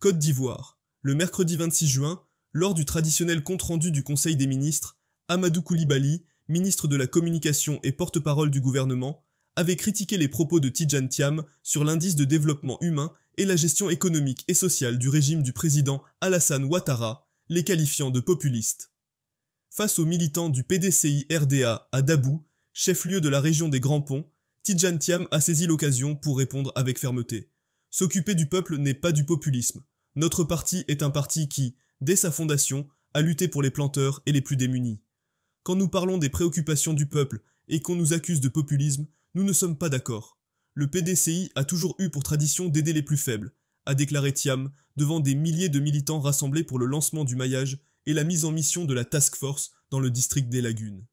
Côte d'Ivoire. Le mercredi 26 juin, lors du traditionnel compte-rendu du Conseil des ministres, Amadou Koulibaly, ministre de la Communication et porte-parole du gouvernement, avait critiqué les propos de Tidjane Thiam sur l'indice de développement humain et la gestion économique et sociale du régime du président Alassane Ouattara, les qualifiant de populistes. Face aux militants du PDCI RDA à Dabou, chef-lieu de la région des Grands Ponts, Tidjane Thiam a saisi l'occasion pour répondre avec fermeté. S'occuper du peuple n'est pas du populisme, notre parti est un parti qui, dès sa fondation, a lutté pour les planteurs et les plus démunis. Quand nous parlons des préoccupations du peuple et qu'on nous accuse de populisme, nous ne sommes pas d'accord. Le PDCI a toujours eu pour tradition d'aider les plus faibles, a déclaré Thiam devant des milliers de militants rassemblés pour le lancement du maillage et la mise en mission de la task force dans le district des lagunes.